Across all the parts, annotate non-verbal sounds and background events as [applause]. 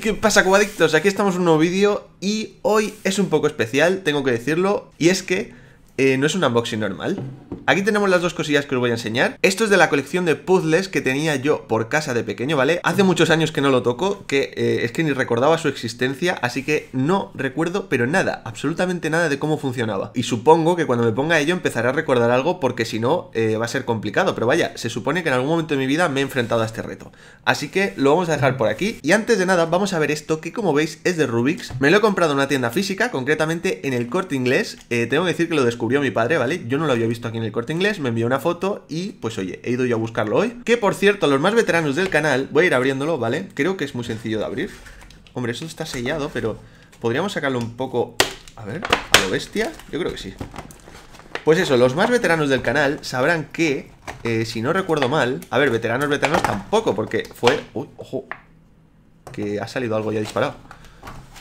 ¿qué pasa cubadictos? Aquí estamos en un nuevo vídeo y hoy es un poco especial, tengo que decirlo, y es que eh, no es un unboxing normal, Aquí tenemos las dos cosillas que os voy a enseñar. Esto es de la colección de puzzles que tenía yo por casa de pequeño, ¿vale? Hace muchos años que no lo toco, que eh, es que ni recordaba su existencia, así que no recuerdo, pero nada, absolutamente nada de cómo funcionaba. Y supongo que cuando me ponga ello empezaré a recordar algo porque si no eh, va a ser complicado, pero vaya, se supone que en algún momento de mi vida me he enfrentado a este reto. Así que lo vamos a dejar por aquí. Y antes de nada, vamos a ver esto que como veis es de Rubik's. Me lo he comprado en una tienda física, concretamente en el corte inglés. Eh, tengo que decir que lo descubrió mi padre, ¿vale? Yo no lo había visto aquí en el corte inglés, me envió una foto y pues oye, he ido yo a buscarlo hoy. Que por cierto, los más veteranos del canal, voy a ir abriéndolo, ¿vale? Creo que es muy sencillo de abrir. Hombre, eso está sellado, pero podríamos sacarlo un poco, a ver, a lo bestia. Yo creo que sí. Pues eso, los más veteranos del canal sabrán que, eh, si no recuerdo mal, a ver, veteranos, veteranos tampoco, porque fue... Uy, ojo, que ha salido algo ya disparado.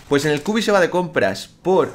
Pues en el Cubi se va de compras por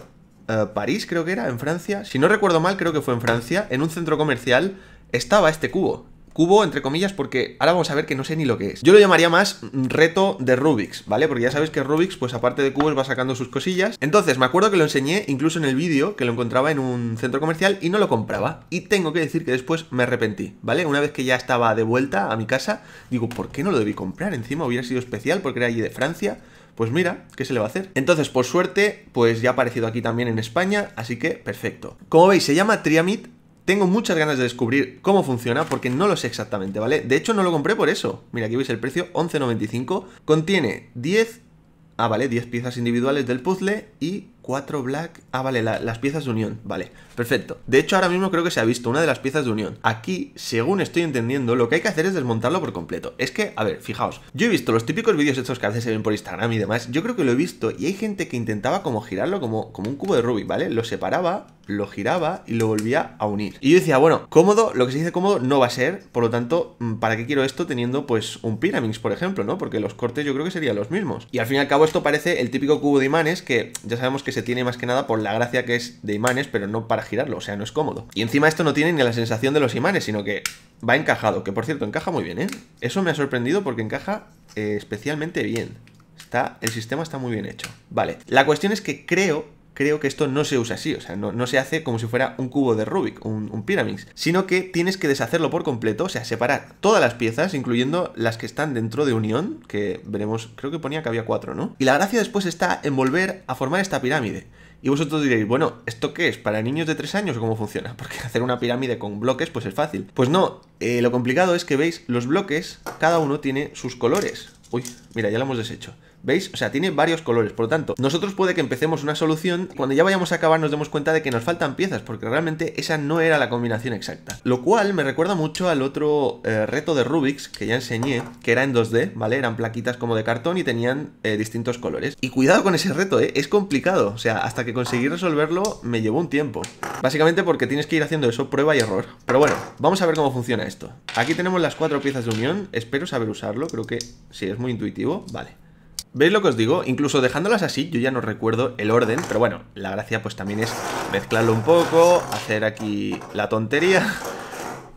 eh, París, creo que era, en Francia. Si no recuerdo mal, creo que fue en Francia. En un centro comercial estaba este cubo. Cubo, entre comillas, porque ahora vamos a ver que no sé ni lo que es. Yo lo llamaría más reto de Rubik's, ¿vale? Porque ya sabes que Rubik's, pues aparte de cubos, va sacando sus cosillas. Entonces, me acuerdo que lo enseñé incluso en el vídeo, que lo encontraba en un centro comercial y no lo compraba. Y tengo que decir que después me arrepentí, ¿vale? Una vez que ya estaba de vuelta a mi casa, digo, ¿por qué no lo debí comprar? Encima hubiera sido especial porque era allí de Francia pues mira, ¿qué se le va a hacer? Entonces, por suerte, pues ya ha aparecido aquí también en España, así que perfecto. Como veis, se llama Triamit. tengo muchas ganas de descubrir cómo funciona porque no lo sé exactamente, ¿vale? De hecho, no lo compré por eso. Mira, aquí veis el precio, 11.95. Contiene 10... Ah, vale, 10 piezas individuales del puzzle y 4 black. Ah, vale, las piezas de unión. Vale, perfecto. De hecho, ahora mismo creo que se ha visto una de las piezas de unión. Aquí, según estoy entendiendo, lo que hay que hacer es desmontarlo por completo. Es que, a ver, fijaos. Yo he visto los típicos vídeos estos que a veces se ven por Instagram y demás. Yo creo que lo he visto y hay gente que intentaba como girarlo como, como un cubo de Rubik, ¿vale? Lo separaba, lo giraba y lo volvía a unir. Y yo decía, bueno, cómodo, lo que se dice cómodo no va a ser. Por lo tanto, mm, ¿para qué quiero esto teniendo pues un Pyraminx, por ejemplo, no? Porque los cortes yo creo que serían los mismos. Y al fin y al cabo esto parece el típico cubo de imanes que ya sabemos que se tiene más que nada por la gracia que es de imanes, pero no para girarlo, o sea, no es cómodo. Y encima esto no tiene ni la sensación de los imanes, sino que va encajado, que por cierto, encaja muy bien, ¿eh? Eso me ha sorprendido porque encaja eh, especialmente bien. Está, el sistema está muy bien hecho. Vale, la cuestión es que creo creo que esto no se usa así, o sea, no, no se hace como si fuera un cubo de Rubik, un, un sino que tienes que deshacerlo por completo, o sea, separar todas las piezas, incluyendo las que están dentro de unión, que veremos, creo que ponía que había cuatro, ¿no? Y la gracia después está en volver a formar esta pirámide. Y vosotros diréis, bueno, ¿esto qué es? ¿Para niños de tres años o cómo funciona? [laughs] Porque hacer una pirámide con bloques pues es fácil. Pues no, eh, lo complicado es que veis, los bloques, cada uno tiene sus colores. Uy, mira, ya lo hemos deshecho. ¿Veis? O sea, tiene varios colores. Por lo tanto, nosotros puede que empecemos una solución. Cuando ya vayamos a acabar nos demos cuenta de que nos faltan piezas, porque realmente esa no era la combinación exacta. Lo cual me recuerda mucho al otro eh, reto de Rubik's que ya enseñé, que era en 2D, ¿vale? Eran plaquitas como de cartón y tenían eh, distintos colores. Y cuidado con ese reto, ¿eh? Es complicado. O sea, hasta que conseguí resolverlo me llevó un tiempo. Básicamente porque tienes que ir haciendo eso, prueba y error. Pero bueno, vamos a ver cómo funciona esto. Aquí tenemos las cuatro piezas de unión. Espero saber usarlo, creo que sí, es muy intuitivo. Vale. ¿Veis lo que os digo? Incluso dejándolas así, yo ya no recuerdo el orden, pero bueno, la gracia pues también es mezclarlo un poco, hacer aquí la tontería.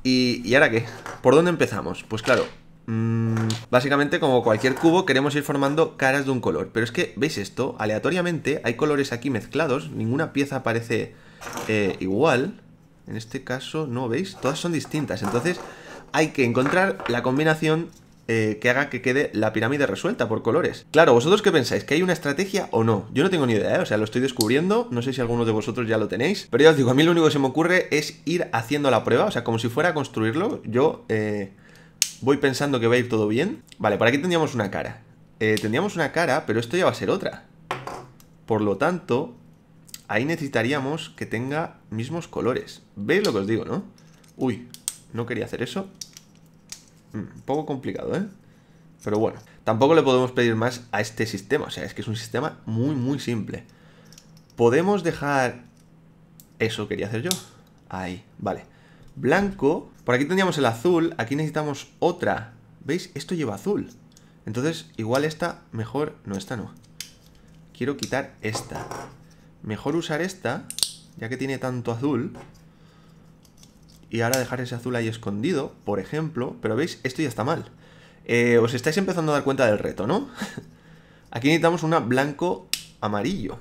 ¿Y, ¿y ahora qué? ¿Por dónde empezamos? Pues claro, mm, básicamente como cualquier cubo queremos ir formando caras de un color, pero es que, ¿veis esto? Aleatoriamente hay colores aquí mezclados, ninguna pieza parece eh, igual. En este caso, ¿no veis? Todas son distintas, entonces hay que encontrar la combinación eh, que haga que quede la pirámide resuelta por colores. Claro, ¿vosotros qué pensáis? ¿Que hay una estrategia o no? Yo no tengo ni idea, ¿eh? o sea, lo estoy descubriendo, no sé si alguno de vosotros ya lo tenéis, pero ya os digo, a mí lo único que se me ocurre es ir haciendo la prueba, o sea, como si fuera a construirlo, yo eh, voy pensando que va a ir todo bien. Vale, por aquí tendríamos una cara. tendríamos una cara, pero esto ya va a ser otra. Por lo tanto, ahí necesitaríamos que tenga mismos colores. ¿Veis lo que os digo, no? Uy, no quería hacer eso. Un mm, poco complicado, ¿eh? Pero bueno, tampoco le podemos pedir más a este sistema. O sea, es que es un sistema muy, muy simple. Podemos dejar... Eso quería hacer yo. Ahí, vale. Blanco. Por aquí tendríamos el azul. Aquí necesitamos otra. ¿Veis? Esto lleva azul. Entonces, igual esta, mejor... No, esta no. Quiero quitar esta. Mejor usar esta, ya que tiene tanto azul y ahora dejar ese azul ahí escondido, por ejemplo, pero veis, esto ya está mal. Eh, os estáis empezando a dar cuenta del reto, ¿no? [laughs] Aquí necesitamos una blanco amarillo.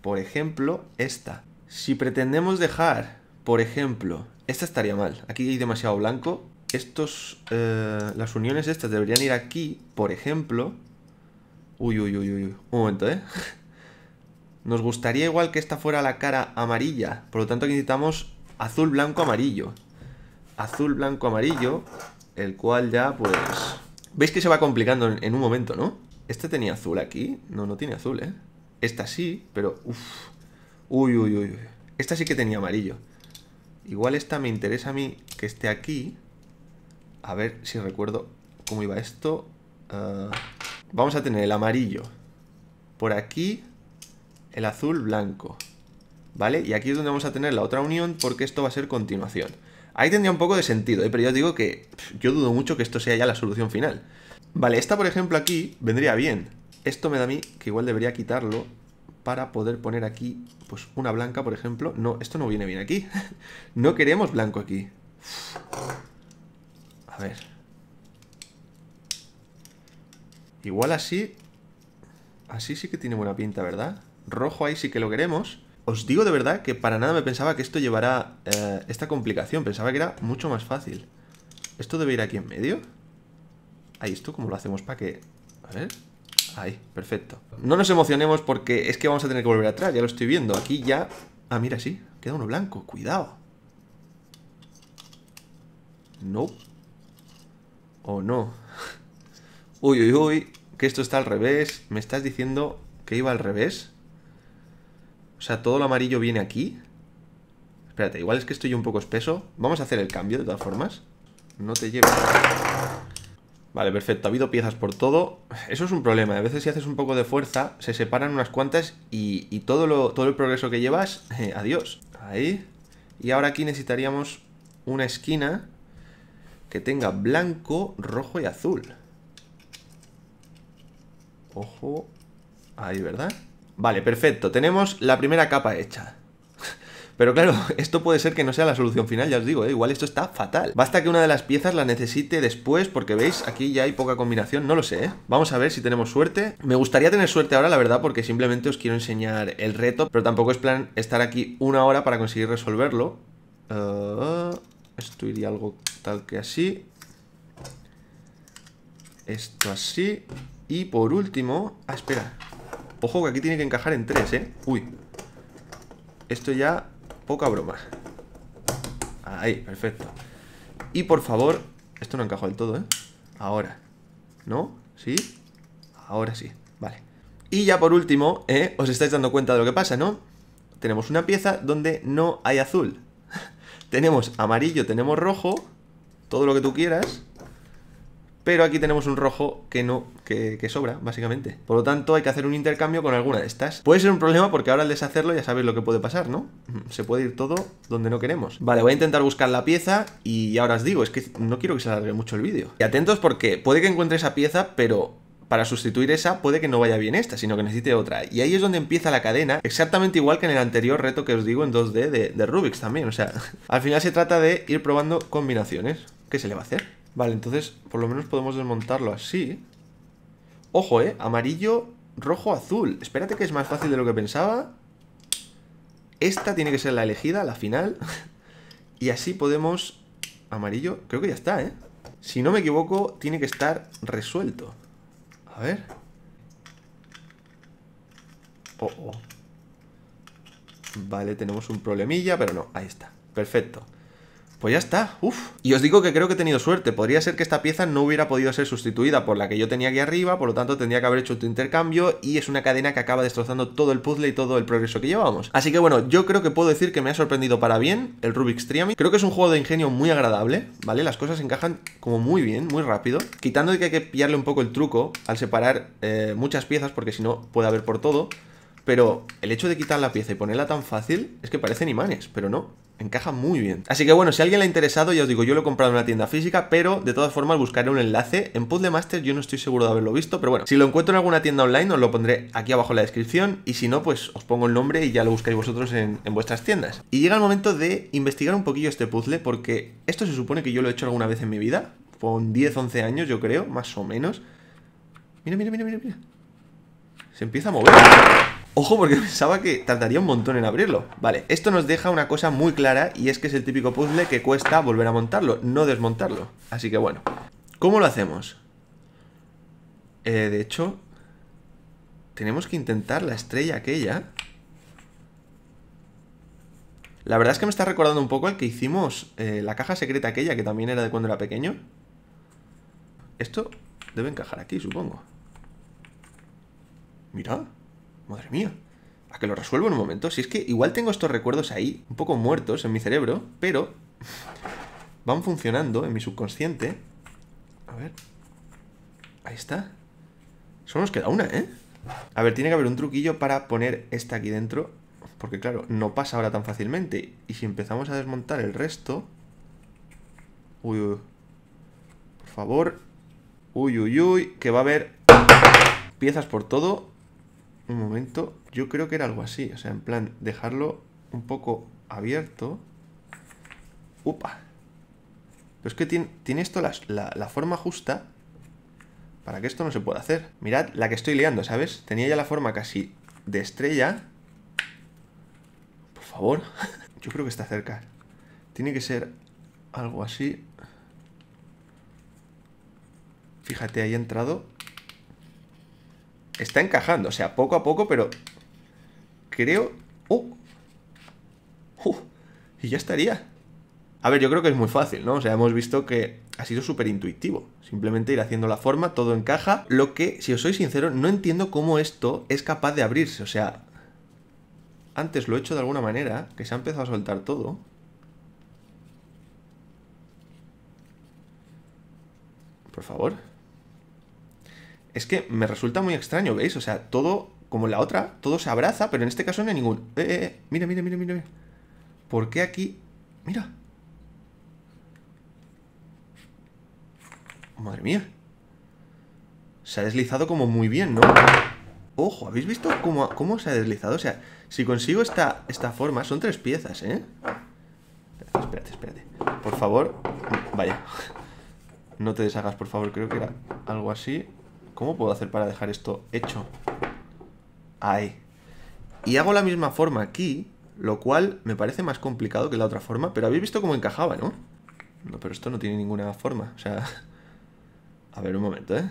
Por ejemplo, esta. Si pretendemos dejar, por ejemplo, esta estaría mal. Aquí hay demasiado blanco. Estos, eh, las uniones estas deberían ir aquí, por ejemplo. Uy, uy, uy, uy. Un momento, ¿eh? [laughs] Nos gustaría igual que esta fuera la cara amarilla. Por lo tanto, aquí necesitamos azul, blanco, amarillo. Azul, blanco, amarillo, el cual ya, pues... Veis que se va complicando en, un momento, ¿no? ¿Este tenía azul aquí? No, no tiene azul, ¿eh? Esta sí, pero... Uy, uy, uy, uy. Esta sí que tenía amarillo. Igual esta me interesa a mí que esté aquí. A ver si recuerdo cómo iba esto. Ah, vamos a tener el amarillo. Por aquí, el azul blanco. ¿vale? Y aquí es donde vamos a tener la otra unión porque esto va a ser continuación. Ahí tendría un poco de sentido, ¿eh? pero yo digo que yo dudo mucho que esto sea ya la solución final. Vale, esta por ejemplo aquí vendría bien. Esto me da a mí que igual debería quitarlo para poder poner aquí pues una blanca, por ejemplo. No, esto no viene bien aquí. [laughs] no queremos blanco aquí. A ver. Igual así... Así sí que tiene buena pinta, ¿verdad? Rojo ahí sí que lo queremos os digo de verdad que para nada me pensaba que esto llevará eh, esta complicación. Pensaba que era mucho más fácil. Esto debe ir aquí en medio. Ahí, ¿esto cómo lo hacemos para que...? A ver... Ahí, perfecto. No nos emocionemos porque es que vamos a tener que volver atrás, ya lo estoy viendo. Aquí ya... Ah, mira, sí, queda uno blanco, cuidado. No. O no. [laughs] Uy, uy, uy, que esto está al revés. Me estás diciendo que iba al revés. O sea, todo lo amarillo viene aquí. Espérate, igual es que estoy un poco espeso. Vamos a hacer el cambio, de todas formas. No te lleves. Vale, perfecto. Ha habido piezas por todo. Eso es un problema. A veces si haces un poco de fuerza, se separan unas cuantas y, todo, todo el progreso que llevas, eh, adiós. Ahí. Y ahora aquí necesitaríamos una esquina que tenga blanco, rojo y azul. Ojo. Ahí, ¿verdad? Vale, perfecto. Tenemos la primera capa hecha. Pero claro, [laughs] esto puede ser que no sea la solución final, ya os digo, ¿eh? igual esto está fatal. Basta que una de las piezas la necesite después, porque veis, aquí ya hay poca combinación, no lo sé, ¿eh? Vamos a ver si tenemos suerte. Me gustaría tener suerte ahora, la verdad, porque simplemente os quiero enseñar el reto, pero tampoco es plan estar aquí una hora para conseguir resolverlo. Ah, esto iría algo tal que así. Esto así. Y por último... Ah, espera, Ojo que aquí tiene que encajar en tres, ¿eh? Uy. Esto ya, poca broma. Ahí, perfecto. Y por favor, esto no encajó del todo, ¿eh? Ahora. ¿No? ¿Sí? Ahora sí. Vale. Y ya por último, ¿eh? os estáis dando cuenta de lo que pasa, ¿no? Tenemos una pieza donde no hay azul. [laughs] tenemos amarillo, tenemos rojo, todo lo que tú quieras, pero aquí tenemos un rojo que no, que, sobra, básicamente. Por lo tanto, hay que hacer un intercambio con alguna de estas. Puede ser un problema porque ahora al deshacerlo ya sabéis lo que puede pasar, ¿no? Se puede ir todo donde no queremos. Vale, voy a intentar buscar la pieza y ahora os digo, es que no quiero que se alargue mucho el vídeo. Y atentos porque puede que encuentre esa pieza, pero para sustituir esa puede que no vaya bien esta, sino que necesite otra. Y ahí es donde empieza la cadena, exactamente igual que en el anterior reto que os digo en 2D de, de Rubik's también. O sea, [laughs] al final se trata de ir probando combinaciones. ¿Qué se le va a hacer? Vale, entonces por lo menos podemos desmontarlo así. Ojo, ¿eh? Amarillo, rojo, azul. Espérate que es más fácil de lo que pensaba. Esta tiene que ser la elegida, la final. [laughs] y así podemos... Amarillo, creo que ya está, ¿eh? Si no me equivoco, tiene que estar resuelto. A ver. Oh, oh. Vale, tenemos un problemilla, pero no, ahí está. Perfecto. Pues ya está, uff. Y os digo que creo que he tenido suerte. Podría ser que esta pieza no hubiera podido ser sustituida por la que yo tenía aquí arriba, por lo tanto tendría que haber hecho otro intercambio y es una cadena que acaba destrozando todo el puzzle y todo el progreso que llevamos. Así que bueno, yo creo que puedo decir que me ha sorprendido para bien el Rubik's Triami. Creo que es un juego de ingenio muy agradable, ¿vale? Las cosas encajan como muy bien, muy rápido. Quitando que hay que pillarle un poco el truco al separar eh, muchas piezas porque si no puede haber por todo. Pero el hecho de quitar la pieza y ponerla tan fácil es que parecen imanes, pero no encaja muy bien. Así que bueno, si alguien le ha interesado, ya os digo, yo lo he comprado en una tienda física, pero de todas formas buscaré un enlace. En Puzzle Master yo no estoy seguro de haberlo visto, pero bueno, si lo encuentro en alguna tienda online os lo pondré aquí abajo en la descripción y si no, pues os pongo el nombre y ya lo buscáis vosotros en, vuestras tiendas. Y llega el momento de investigar un poquillo este puzzle porque esto se supone que yo lo he hecho alguna vez en mi vida, con 10, 11 años yo creo, más o menos. Mira, mira, mira, mira, mira. Se empieza a mover. Ojo porque [laughs] pensaba que tardaría un montón en abrirlo. Vale, esto nos deja una cosa muy clara y es que es el típico puzzle que cuesta volver a montarlo, no desmontarlo. Así que bueno, ¿cómo lo hacemos? Eh, de hecho, tenemos que intentar la estrella aquella. La verdad es que me está recordando un poco el que hicimos eh, la caja secreta aquella, que también era de cuando era pequeño. Esto debe encajar aquí, supongo. Mira madre mía, a que lo resuelvo en un momento. Si es que igual tengo estos recuerdos ahí, un poco muertos en mi cerebro, pero van funcionando en mi subconsciente. A ver. Ahí está. Solo nos queda una, ¿eh? A ver, tiene que haber un truquillo para poner esta aquí dentro. Porque claro, no pasa ahora tan fácilmente. Y si empezamos a desmontar el resto... Uy, uy. Por favor. Uy, uy, uy. Que va a haber piezas por todo un momento, yo creo que era algo así, o sea, en plan, dejarlo un poco abierto. ¡Upa! Pero es que tiene, tiene esto la, la, forma justa para que esto no se pueda hacer. Mirad la que estoy liando, ¿sabes? Tenía ya la forma casi de estrella. Por favor. [laughs] Yo creo que está cerca. Tiene que ser algo así. Fíjate, ahí ha entrado está encajando. O sea, poco a poco, pero creo... ¡Uh! ¡Uh! Y ya estaría. A ver, yo creo que es muy fácil, ¿no? O sea, hemos visto que ha sido súper intuitivo. Simplemente ir haciendo la forma, todo encaja. Lo que, si os soy sincero, no entiendo cómo esto es capaz de abrirse. O sea, antes lo he hecho de alguna manera, que se ha empezado a soltar todo. Por favor es que me resulta muy extraño, ¿veis? O sea, todo, como en la otra, todo se abraza, pero en este caso no hay ningún... Eh, eh, eh, mira, mira, mira, mira. ¿Por qué aquí...? Mira. Madre mía. Se ha deslizado como muy bien, ¿no? Ojo, ¿habéis visto cómo, cómo se ha deslizado? O sea, si consigo esta, esta forma, son tres piezas, ¿eh? espérate, espérate. Por favor, vaya. No te deshagas, por favor, creo que era algo así. ¿Cómo puedo hacer para dejar esto hecho? Ahí. Y hago la misma forma aquí, lo cual me parece más complicado que la otra forma, pero habéis visto cómo encajaba, ¿no? No, pero esto no tiene ninguna forma, o sea... [laughs] A ver, un momento, ¿eh?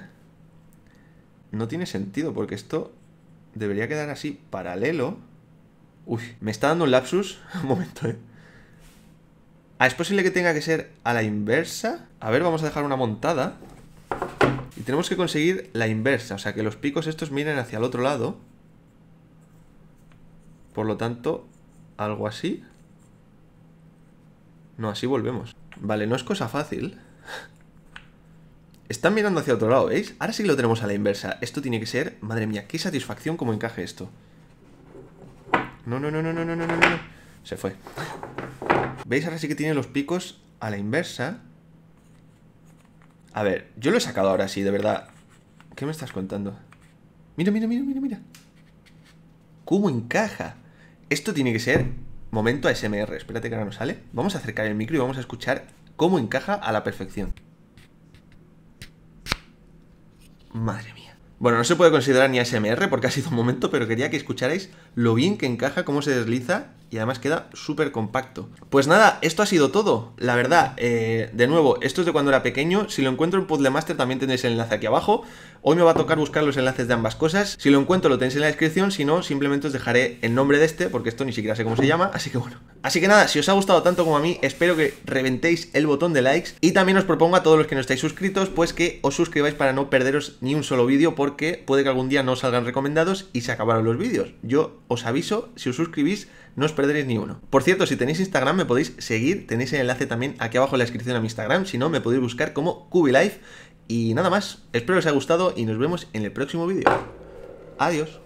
No tiene sentido, porque esto debería quedar así, paralelo. Uy, me está dando un lapsus. [laughs] un momento, ¿eh? Ah, es posible que tenga que ser a la inversa. A ver, vamos a dejar una montada tenemos que conseguir la inversa, o sea, que los picos estos miren hacia el otro lado. Por lo tanto, algo así. No, así volvemos. Vale, no es cosa fácil. Están mirando hacia otro lado, ¿veis? Ahora sí que lo tenemos a la inversa. Esto tiene que ser... Madre mía, qué satisfacción como encaje esto. No, no, no, no, no, no, no, no. Se fue. ¿Veis? Ahora sí que tiene los picos a la inversa. A ver, yo lo he sacado ahora sí, de verdad. ¿Qué me estás contando? Mira, mira, mira, mira, mira. ¿Cómo encaja? Esto tiene que ser momento ASMR. Espérate que ahora no sale. Vamos a acercar el micro y vamos a escuchar cómo encaja a la perfección. Madre mía. Bueno, no se puede considerar ni ASMR porque ha sido un momento, pero quería que escucharais lo bien que encaja, cómo se desliza y además queda súper compacto. Pues nada, esto ha sido todo. La verdad, eh, de nuevo, esto es de cuando era pequeño. Si lo encuentro en Puzzle Master también tenéis el enlace aquí abajo. Hoy me va a tocar buscar los enlaces de ambas cosas. Si lo encuentro lo tenéis en la descripción, si no, simplemente os dejaré el nombre de este, porque esto ni siquiera sé cómo se llama, así que bueno. Así que nada, si os ha gustado tanto como a mí, espero que reventéis el botón de likes y también os propongo a todos los que no estáis suscritos, pues que os suscribáis para no perderos ni un solo vídeo, porque puede que algún día no salgan recomendados y se acabaron los vídeos. Yo os aviso, si os suscribís, no os perderéis ni uno. Por cierto, si tenéis Instagram me podéis seguir, tenéis el enlace también aquí abajo en la descripción a mi Instagram, si no me podéis buscar como Cubilife. Y nada más, espero que os haya gustado y nos vemos en el próximo vídeo. Adiós.